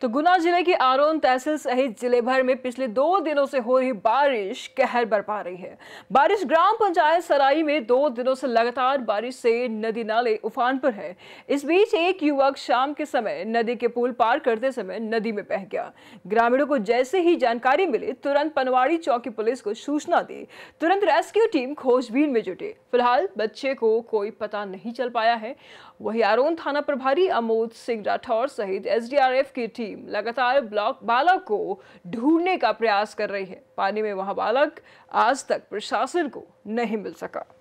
तो गुना जिले की आरोन तहसील सहित जिले भर में पिछले दो दिनों से हो रही बारिश कहर बरपा रही है बारिश ग्राम पंचायत सराई में दो दिनों से लगातार बारिश से नदी नाले उफान पर है इस बीच एक युवक शाम के समय नदी के पुल पार करते समय नदी में बह गया ग्रामीणों को जैसे ही जानकारी मिली तुरंत पनवाड़ी चौकी पुलिस को सूचना दी तुरंत रेस्क्यू टीम खोजबीन में जुटी फिलहाल बच्चे को कोई पता नहीं चल पाया है वही आरोन थाना प्रभारी अमोद सिंह राठौर सहित एस की टीम टीम लगातार ब्लॉक बालक को ढूंढने का प्रयास कर रही है पानी में वह बालक आज तक प्रशासन को नहीं मिल सका